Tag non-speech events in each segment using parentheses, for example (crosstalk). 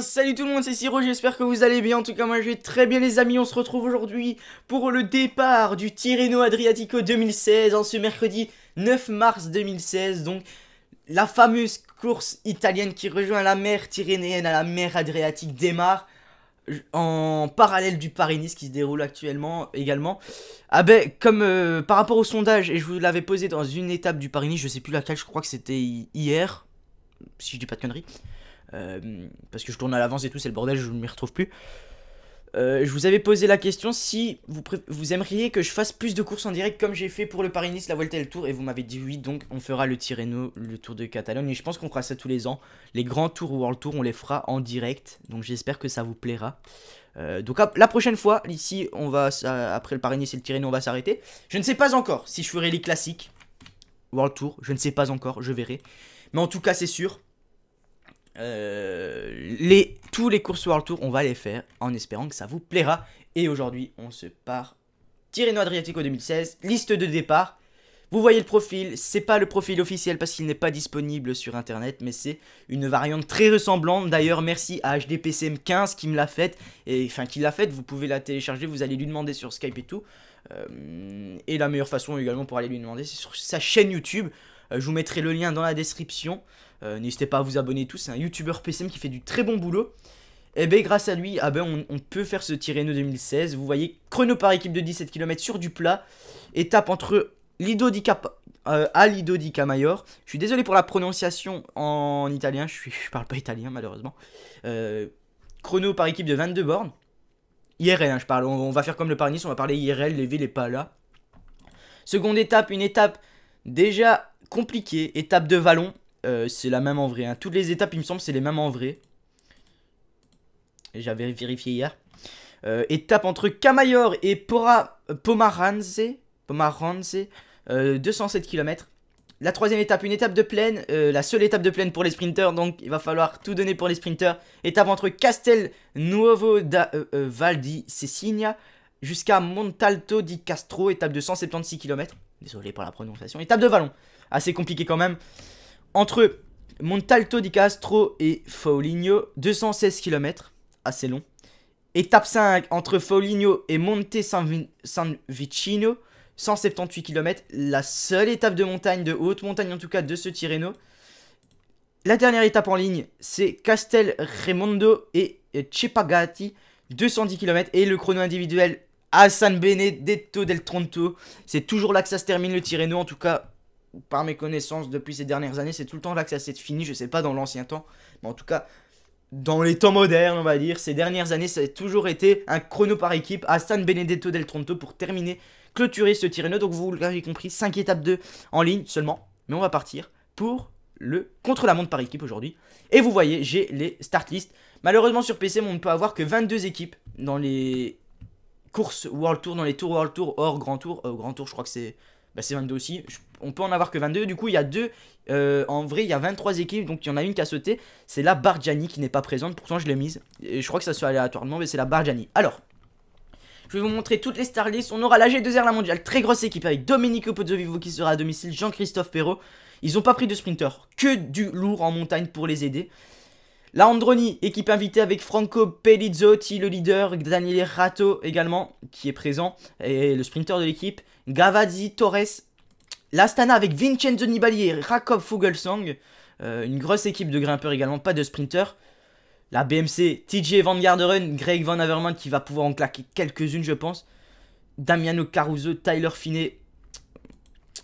salut tout le monde, c'est Siro, j'espère que vous allez bien, en tout cas moi je vais très bien les amis, on se retrouve aujourd'hui pour le départ du Tirreno Adriatico 2016, en ce mercredi 9 mars 2016, donc la fameuse course italienne qui rejoint la mer Tyrénéenne à la mer Adriatique démarre en parallèle du Paris-Nice qui se déroule actuellement également. Ah ben, comme euh, par rapport au sondage, et je vous l'avais posé dans une étape du Paris-Nice, je sais plus laquelle, je crois que c'était hier, si je dis pas de conneries. Euh, parce que je tourne à l'avance et tout, c'est le bordel, je ne m'y retrouve plus. Euh, je vous avais posé la question si vous, aimeriez que je fasse plus de courses en direct comme j'ai fait pour le Paris-Nice, la Vuelta et le Tour. Et vous m'avez dit oui, donc on fera le Tirreno, le Tour de Catalogne. Et je pense qu'on fera ça tous les ans. Les grands tours World Tour, on les fera en direct. Donc j'espère que ça vous plaira. Euh, donc la prochaine fois, ici, on va après le Paris-Nice et le Tirreno, on va s'arrêter. Je ne sais pas encore si je ferai les classiques World Tour. Je ne sais pas encore, je verrai. Mais en tout cas, c'est sûr. Euh, les, tous les courses World Tour, on va les faire en espérant que ça vous plaira. Et aujourd'hui, on se part Tirreno Adriatico 2016, liste de départ. Vous voyez le profil, c'est pas le profil officiel parce qu'il n'est pas disponible sur internet, mais c'est une variante très ressemblante. D'ailleurs, merci à HDPCM15 qui me l'a faite, et enfin qui l'a faite, vous pouvez la télécharger, vous allez lui demander sur Skype et tout. Euh, et la meilleure façon également pour aller lui demander, c'est sur sa chaîne YouTube. Euh, je vous mettrai le lien dans la description. Euh, n'hésitez pas à vous abonner tous, c'est un youtubeur PCM qui fait du très bon boulot. Et eh bien grâce à lui, ah ben, on, peut faire ce Tirreno 2016. Vous voyez, chrono par équipe de 17 km sur du plat. Étape entre Lido di Cap euh, à Lido di Je suis désolé pour la prononciation en italien, je, suis, (laughs) parle pas italien malheureusement. Euh, chrono par équipe de 22 bornes. IRL, hein, je parle, on, va faire comme le Parnis, on va parler IRL, les villes et pas là. Seconde étape, une étape déjà compliquée, étape de vallon. Euh, c'est la même en vrai. Hein. Toutes les étapes, il me semble, c'est les mêmes en vrai. J'avais vérifié hier. Euh, étape entre Camayor et Pora, euh, Pomaranze. 207 km. La troisième étape, une étape de plaine. la seule étape de plaine pour les sprinters. Donc, il va falloir tout donner pour les sprinters. Étape entre Castel Nuovo da Val di jusqu'à Montalto di Castro. Étape de 176 km. Désolé pour la prononciation. Étape de vallon. Assez compliqué quand même. Entre Montalto di Castro et Foligno, 216 km, assez long. Étape 5, entre Foligno et Monte San, Vicino, 178 km, la seule étape de montagne, de haute montagne en tout cas, de ce Tirreno. La dernière étape en ligne, c'est Castel Raimondo et Cepagati, 210 km, et le chrono individuel à San Benedetto del Tronto. C'est toujours là que ça se termine le Tirreno, en tout cas, par mes connaissances depuis ces dernières années, c'est tout le temps là que ça s'est fini. Je sais pas dans l'ancien temps, mais en tout cas, dans les temps modernes, on va dire, ces dernières années, ça a toujours été un chrono par équipe à San Benedetto del Tronto pour terminer, clôturer ce tirino. Donc vous l'avez compris, 5 étapes 2 en ligne seulement. Mais on va partir pour le contre-la-montre par équipe aujourd'hui. Et vous voyez, j'ai les start list. Malheureusement sur PC, on ne peut avoir que 22 équipes dans les courses World Tour, dans les tours World Tour hors Grand Tour. Euh, Grand Tour, je crois que c'est bah, c'est 22 aussi. on peut en avoir que 22. Du coup, il y a deux. Euh, en vrai, il y a 23 équipes, donc il y en a une qui a sauté. C'est la Barjani qui n'est pas présente. Pourtant, je l'ai mise. Et je crois que ça se fait aléatoirement, mais c'est la Barjani Alors, je vais vous montrer toutes les starlists. On aura la G2R, la mondiale. Très grosse équipe avec Domenico Pozzovivo qui sera à domicile. Jean-Christophe Perrault. Ils n'ont pas pris de sprinter. Que du lourd en montagne pour les aider. La Androni, équipe invitée avec Franco Pelizzotti, le leader, Daniel Rato également, qui est présent, et le sprinter de l'équipe. Gavazzi, Torres, l'Astana avec Vincenzo Nibali et Jakob Fuglsang. Euh, une grosse équipe de grimpeurs également, pas de sprinteurs. La BMC, TJ Van Garderen, Greg Van Avermaet qui va pouvoir en claquer quelques-unes je pense. Damiano Caruso, Tyler Finet,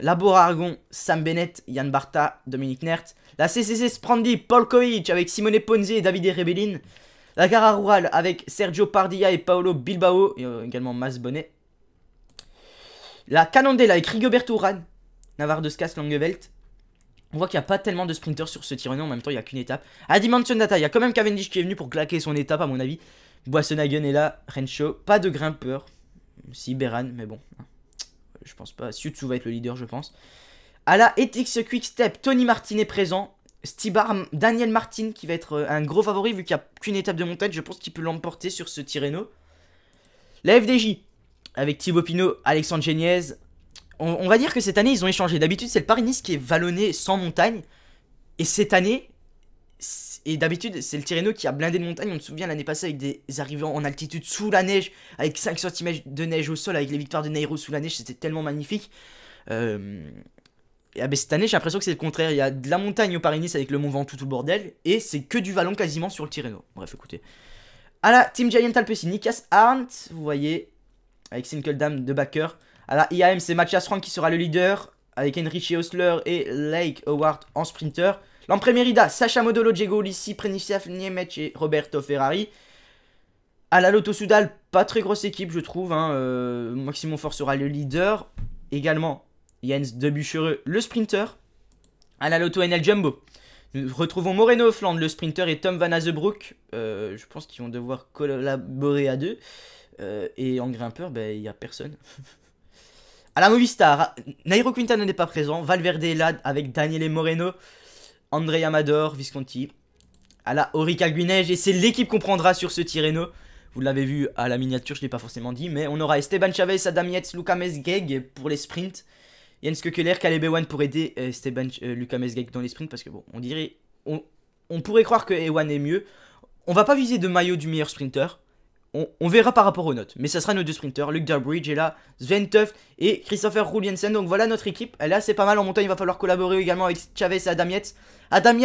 Labor Argon, Sam Bennett, Yann Barta, Dominique Nert. La CCC Sprandi, Paul Kovic avec Simone Ponzi et David Rebellin. La Gara Rural avec Sergio Pardilla et Paolo Bilbao, et euh, également Mas Bonnet. La Canandela avec Rigoberto de Scas, Langevelt. On voit qu'il n'y a pas tellement de sprinters sur ce tironneur, en même temps il n'y a qu'une étape. À Dimension Data, il y a quand même Cavendish qui est venu pour claquer son étape à mon avis. Hagen est là, Rencho, pas de grimpeur. Si Beran, mais bon, je pense pas. Sutsu va être le leader je pense. À la Ethics Quick Step, Tony Martin est présent. Stibar, Daniel Martin qui va être euh, un gros favori vu qu'il n'y a qu'une étape de montagne, je pense qu'il peut l'emporter sur ce Tirreno. La FDJ, avec Thibaut Pinot, Alexandre Geniez. On, va dire que cette année, ils ont échangé. D'habitude, c'est le Paris-Nice qui est vallonné sans montagne. Et cette année, et d'habitude, c'est le Tirreno qui a blindé de montagne. On se souvient l'année passée avec des arrivants en altitude sous la neige, avec 5 cm de neige au sol, avec les victoires de Nairo sous la neige. C'était tellement magnifique. Euh, et, ah, ben, cette année, j'ai l'impression que c'est le contraire. Il y a de la montagne au Paris-Nice avec le Mont Ventoux, tout le bordel. Et c'est que du vallon quasiment sur le Tirreno. Bref, écoutez. À la Team Giant Alpecin, Nikas Arndt, vous voyez, avec Sinkeldam de backer. À la IAM, c'est Mathias Frank qui sera le leader avec Enrique Osler et Lake Howard en sprinter. L'Empremerida, Sacha Modolo, Diego Lissi, Prenisiaf, et Roberto Ferrari. À la Lotto Soudal, pas très grosse équipe, je trouve. Hein. Euh, sera le leader. Également, Jens Debuchereux, le sprinter. À la Lotto NL Jumbo, nous retrouvons Moreno Flandre, le sprinter, et Tom Van Azebroek. Euh, je pense qu'ils vont devoir collaborer à deux. Euh, et en grimpeur, ben, il n'y a personne. (laughs) à la Movistar, Nairo Quintana n'est pas présent. Valverde est là avec Daniele Moreno, André Amador, Visconti. À la Orica Guinege, et c'est l'équipe qu'on prendra sur ce Tirreno. Vous l'avez vu à la miniature, je ne l'ai pas forcément dit, mais on aura Esteban Chavez, Adam Yates, Luca Mesgeg pour les sprints. Jens Kekeler, Caleb Ewan pour aider euh, Esteban, euh, Lucas Mesgeg dans les sprints parce que bon, on dirait, on pourrait croire que Ewan est mieux. On va pas viser de maillot du meilleur sprinter on, verra par rapport aux notes. Mais ça sera nos deux sprinters, Luke Darbridge et là, Sven Tuff et Christopher Rouliensen. Donc voilà notre équipe. elle là, c'est pas mal. En montagne, il va falloir collaborer également avec Chavez et Adam Yates. Adam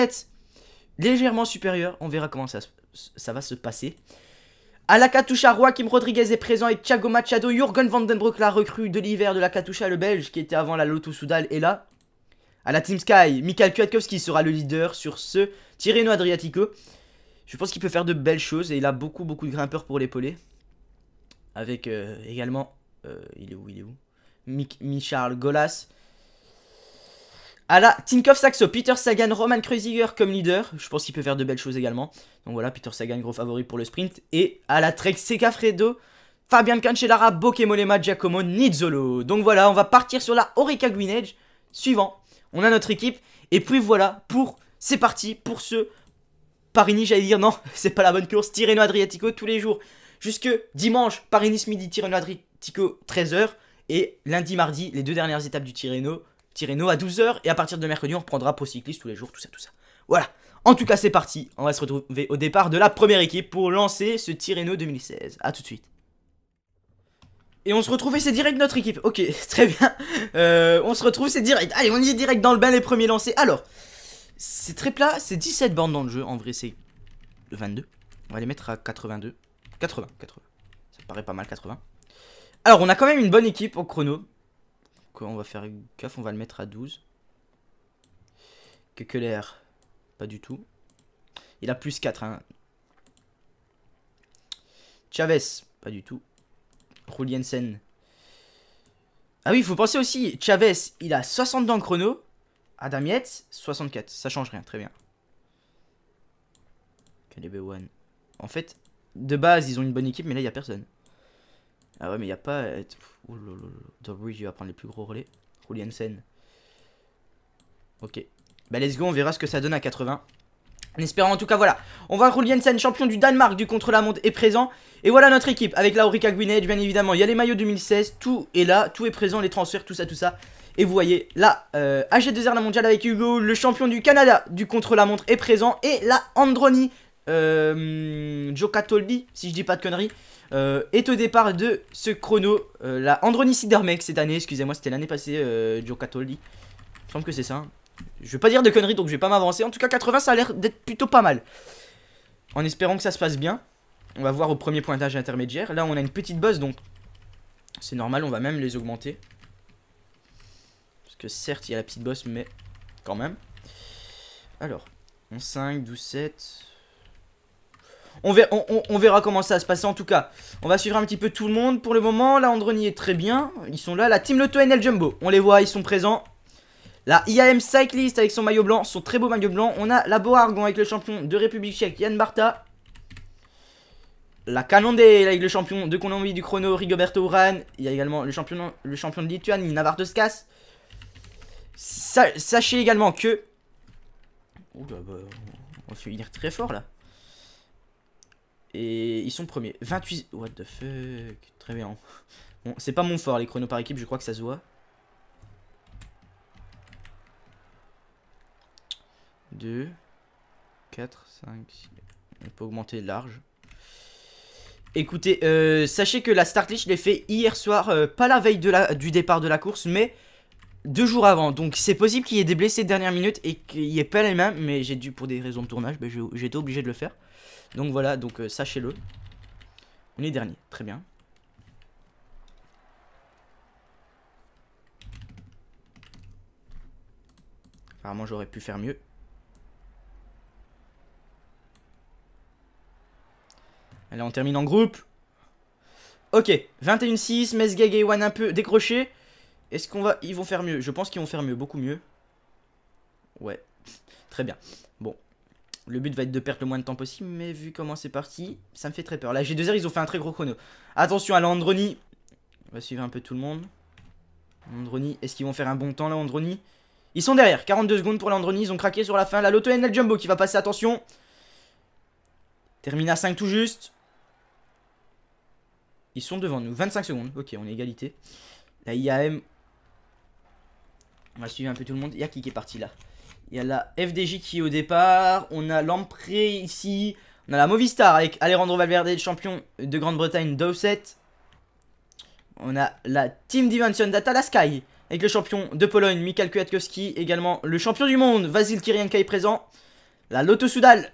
légèrement supérieur. On verra comment ça, ça va se passer. À la Katusha, Joaquim Rodriguez est présent et Thiago Machado, Jurgen Vandenbroek, la recrue de l'hiver de la Katusha, le belge, qui était avant la Lotto Soudal, est là. À la Team Sky, Mikhail Kwiatkowski sera le leader sur ce Tirreno Adriatico. Je pense qu'il peut faire de belles choses et il a beaucoup beaucoup de grimpeurs pour l'épauler. Avec euh, également... Euh, il est où Il est où Michal Golas. À la Tinkoff Saxo, Peter Sagan, Roman Kreuziger comme leader. Je pense qu'il peut faire de belles choses également. Donc voilà, Peter Sagan, gros favori pour le sprint. Et à la Trek, Secafredo, Fabian Cancellara, Bokemolema, Giacomo, Nizzolo. Donc voilà, on va partir sur la Orica Green Edge. Suivant, on a notre équipe. Et puis voilà, pour c'est parti pour ce Paris-Nice, j'allais dire non, (laughs) c'est pas la bonne course. Tirreno-Adriatico tous les jours. Jusque dimanche, Paris-Nice midi, Tirreno-Adriatico 13h. Et lundi, mardi, les deux dernières étapes du Tirreno. Tirreno à 12 h et à partir de mercredi on reprendra Pro Cycliste tous les jours, tout ça, tout ça. Voilà. En tout cas, c'est parti. On va se retrouver au départ de la première équipe pour lancer ce Tirreno 2016. A tout de suite. Et on se retrouve c'est direct notre équipe. Ok, (laughs) très bien. Euh, on se retrouve, c'est direct. Allez, on y est direct dans le bain les premiers lancés. Alors, c'est très plat, c'est 17 bandes dans le jeu, en vrai c'est 22. On va les mettre à 82. 80, 80. Ça paraît pas mal, 80. Alors, on a quand même une bonne équipe au chrono. Quoi, on va faire gaffe, on va le mettre à 12. Kekeler, pas du tout. Il a plus 4, hein. Chavez, pas du tout. Ruliensen. Ah oui, il faut penser aussi, Chavez, il a 60 dans le chrono. Adam Yates, 64. Ça change rien, très bien. KDB1. En fait, de base, ils ont une bonne équipe, mais là, il n'y a personne. Ah ouais, mais il n'y a pas... Ouh oh il va prendre les plus gros relais. Ruliensen. Ok. Bah, let's go, on verra ce que ça donne à 80. En espérant en tout cas, voilà. On voit Ruliensen, champion du Danemark du contre-la-montre, est présent. Et voilà notre équipe, avec Aurica Gwynedge, bien évidemment. Il y a les maillots 2016, tout est là, tout est présent, les transferts, tout ça, tout ça. Et vous voyez, là, euh, AG2R la mondiale avec Hugo, le champion du Canada du contre-la-montre est présent. Et la Androni, euh, si je dis pas de conneries, euh, est au départ de ce chrono. Euh, la Androni Sidermec cette année, excusez-moi, c'était l'année passée, Giocatoli. Il semble que c'est ça. Hein. Je vais pas dire de conneries, donc je vais pas m'avancer. En tout cas, 80, ça a l'air d'être plutôt pas mal. En espérant que ça se passe bien. On va voir au premier pointage intermédiaire. Là, on a une petite bosse, donc c'est normal, on va même les augmenter que certes, il y a la petite bosse, mais quand même. Alors, on 5, 12, 7... On verra, on, verra, comment ça va se passer en tout cas. On va suivre un petit peu tout le monde pour le moment. La Androni est très bien. Ils sont là. La Team Loto NL Jumbo. On les voit, ils sont présents. La IAM Cyclist avec son maillot blanc, son très beau maillot blanc. On a la Beau avec le champion de République Tchèque, Yann Barta. La Canondale avec le champion de Colombie du chrono, Rigoberto uran Il y a également le champion, le champion de Lituanie, sachez également que... Ouh bah, bah on va se très fort là. Et ils sont premiers. 28... What the fuck Très bien. Bon, c'est pas mon fort les chronos par équipe, je crois que ça se voit. 2, 4, 5, 6. On peut augmenter large. Écoutez, euh, sachez que la start list, l'ai fait hier soir, euh, pas la veille de la, du départ de la course, mais deux jours avant. Donc c'est possible qu'il y ait des blessés de dernière minute et qu'il n'y ait pas les mêmes. Mais j'ai dû, pour des raisons de tournage, bah, ben, j'étais obligé de le faire. Donc voilà, donc euh, sachez-le. On est dernier, très bien. Apparemment j'aurais pu faire mieux. Allez, on termine en groupe. Ok, 21-6, Mesgag et One un peu décroché. Est-ce qu'on va... Ils vont faire mieux. Je pense qu'ils vont faire mieux, beaucoup mieux. Ouais, très bien. Bon, le but va être de perdre le moins de temps possible, mais vu comment c'est parti, ça me fait très peur. Là, j'ai deux heures, ils ont fait un très gros chrono. Attention à l'Androni. On va suivre un peu tout le monde. Androni, est-ce qu'ils vont faire un bon temps là, Androni Ils sont derrière, 42 secondes pour l'Androni, ils ont craqué sur la fin. La Lotto NL Jumbo qui va passer, attention. Termine à 5 tout juste. Ils sont devant nous, 25 secondes. Ok, on est égalité. La IAM, on va suivre un peu tout le monde. Il y a qui qui est parti là Il y a la FDJ qui est au départ. On a l'Ampré ici. On a la Movistar avec Alejandro Valverde, champion de Grande-Bretagne Dowset. On a la Team Dimension la Sky avec le champion de Pologne, Mikhail Kwiatkowski. Également le champion du monde, Vasil Kirienka est présent. La Lotto Soudal.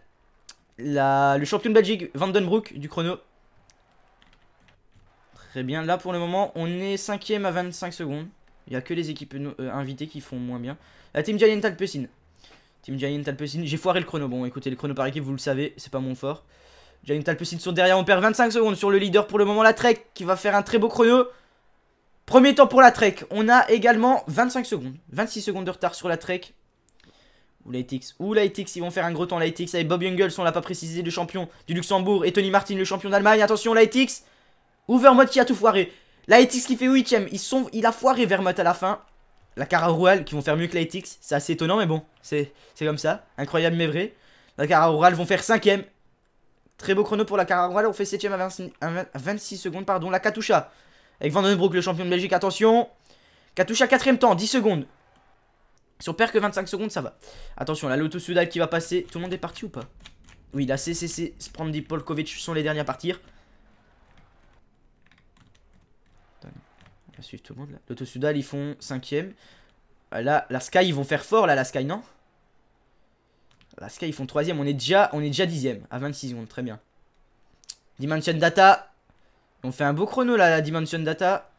Le champion de Belgique, Vandenbroek du chrono. Très bien, là pour le moment on est 5ème à 25 secondes. Il y a que les équipes euh, euh, invitées qui font moins bien. La ah, Team Giant Team Giant J'ai foiré le chrono. Bon, écoutez, le chrono par équipe, vous le savez, c'est pas mon fort. Giant Alpecin sont derrière. On perd 25 secondes sur le leader pour le moment. La Trek qui va faire un très beau chrono. Premier temps pour la Trek. On a également 25 secondes. 26 secondes de retard sur la Trek. Ou l'ITX. Ou l'ITX, ils vont faire un gros temps. L'ITX avec Bob Jungle, on l'a pas précisé, le champion du Luxembourg. Et Tony Martin, le champion d'Allemagne. Attention, l'ITX. Overmode qui a tout foiré. La ETX qui fait 8ème. Ils sont, il a foiré Vermouth à la fin. La Cara qui vont faire mieux que la C'est assez étonnant, mais bon, c'est comme ça. Incroyable, mais vrai. La Cara Rural vont faire 5ème. Très beau chrono pour la Cara On fait 7ème à, 26, secondes. pardon. La Katusha. Avec Vandenbroek, le champion de Belgique. Attention. Katusha, 4ème temps, 10 secondes. Si on perd que 25 secondes, ça va. Attention, la Lotus Sudal qui va passer. Tout le monde est parti ou pas Oui, la CCC, Sprandi Polkovic sont les derniers à partir. suivre tout le monde là. L'autosudal, ils font 5ème. Euh, là, la Sky, ils vont faire fort là, la Sky, non La Sky, ils font 3ème. On est déjà on est déjà 10ème à 26 secondes, très bien. Dimension Data. On fait un beau chrono là, la Dimension Data.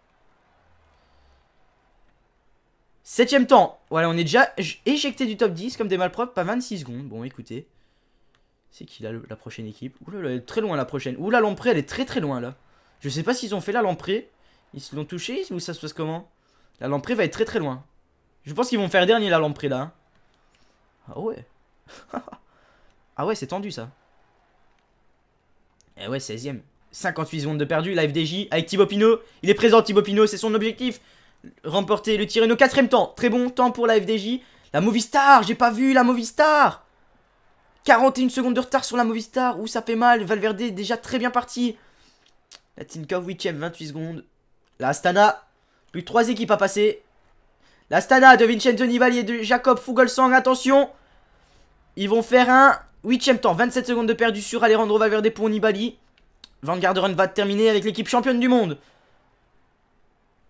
7 Septième temps. Voilà, on est déjà éjecté du top 10 comme des malpropres, à 26 secondes. Bon, écoutez. C'est qui là, la prochaine équipe Ouh elle est très loin la prochaine. Ouh là, elle est très très loin là. Je sais pas s'ils ont fait la l'Ampré. Ils se l'ont touché ou ça se passe comment La lamprée va être très très loin. Je pense qu'ils vont faire dernier la lamprée là. Hein. Ah ouais. (laughs) ah ouais, c'est tendu ça. Eh ouais, 16ème. 58 secondes de perdu, la FDJ avec Thibaut Pinot. Il est présent Thibaut Pinot, c'est son objectif. Remporter le 4 quatrième temps. Très bon temps pour la FDJ. La Movistar, j'ai pas vu la Movistar. 41 secondes de retard sur la Movistar, Ouh ça fait mal. Valverde déjà très bien parti. La Tinkoff 8ème, 28 secondes. La Plus trois équipes à passer. La Stana, de Vincenzo Nibali et de Jacob Fugolsang, Attention. Ils vont faire un 8ème temps. 27 secondes de perdu sur Alejandro Valverde pour Nibali. Vanguard Run va terminer avec l'équipe championne du monde.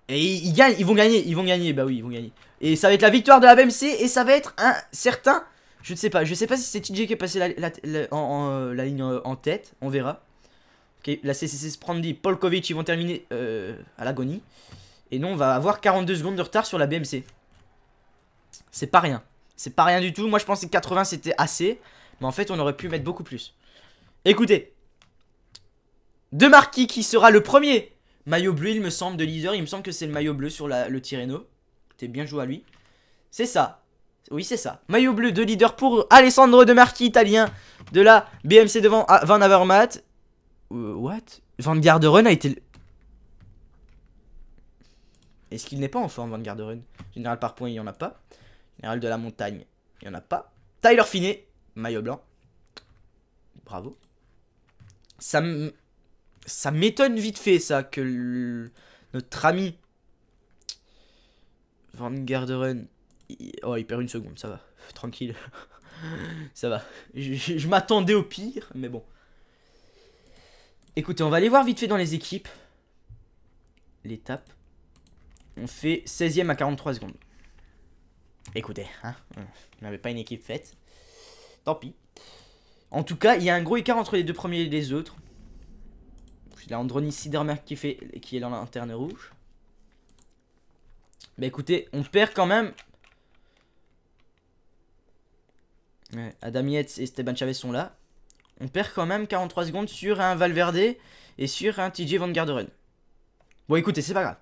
Et ils, gagnent, ils vont gagner, ils vont gagner, bah oui, ils vont gagner. Et ça va être la victoire de la BMC et ça va être un certain, je ne sais pas, je ne sais pas si c'est TJ qui est passé la ligne en tête, on verra la CCC Sprandy, Polkovic, ils vont terminer euh, à l'agonie. Et nous, on va avoir 42 secondes de retard sur la BMC. C'est pas rien. C'est pas rien du tout. Moi, je pensais que 80, c'était assez. Mais en fait, on aurait pu mettre beaucoup plus. Écoutez. De Marquis qui sera le premier. Maillot bleu, il me semble, de leader. Il me semble que c'est le maillot bleu sur le Tirreno. T'es bien joué à lui. C'est ça. Oui, c'est ça. Maillot bleu de leader pour Alessandro De Marquis, italien, de la BMC devant Van Avermaet. Euh, what Vanguard Run a été... Est-ce qu'il n'est pas en forme, Vanguard Run Général par point, il n'y en a pas. Général de la montagne, il n'y en a pas. Tyler Finney, maillot blanc. Bravo. Ça Ça m'étonne vite fait, ça, que notre ami Vanguard Run... Oh, il perd une seconde, ça va. Tranquille. (laughs) ça va. je m'attendais au pire, mais bon. Écoutez, on va aller voir vite fait dans les équipes. L'étape. On fait 16ème à 43 secondes. Écoutez, hein, on n'avait pas une équipe faite. Tant pis. En tout cas, il y a un gros écart entre les deux premiers et les autres. la Androni Sidermer qui, fait, qui est dans l'interne rouge. Bah écoutez, on perd quand même. Adam Yates et Esteban Chavez sont là on perd quand même 43 secondes sur un Valverde et sur un TJ Van Garderen. Bon, écoutez, c'est pas grave.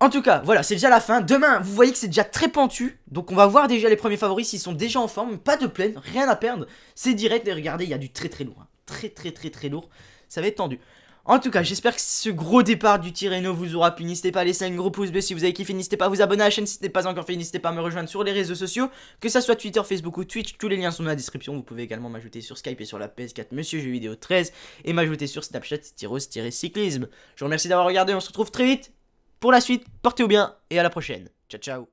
En tout cas, voilà, c'est déjà la fin. Demain, vous voyez que c'est déjà très pentu. Donc on va voir déjà les premiers favoris s'ils sont déjà en forme. Pas de plaine, rien à perdre. C'est direct. Et regardez, il y a du très très lourd. Hein. Très très très très lourd. Ça va être tendu. En tout cas, j'espère que ce gros départ du Tirreno vous aura plu. N'hésitez pas à laisser un gros pouce bleu si vous avez kiffé. N'hésitez pas à vous abonner à la chaîne si ce n'est pas encore fait. N'hésitez pas à me rejoindre sur les réseaux sociaux, que ça soit Twitter, Facebook ou Twitch. Tous les liens sont dans la description. Vous pouvez également m'ajouter sur Skype et sur la PS4 Monsieur Jeux Vidéo 13 et m'ajouter sur Snapchat tyros cyclisme Je vous remercie d'avoir regardé. On se retrouve très vite pour la suite. Portez-vous bien et à la prochaine. Ciao, ciao.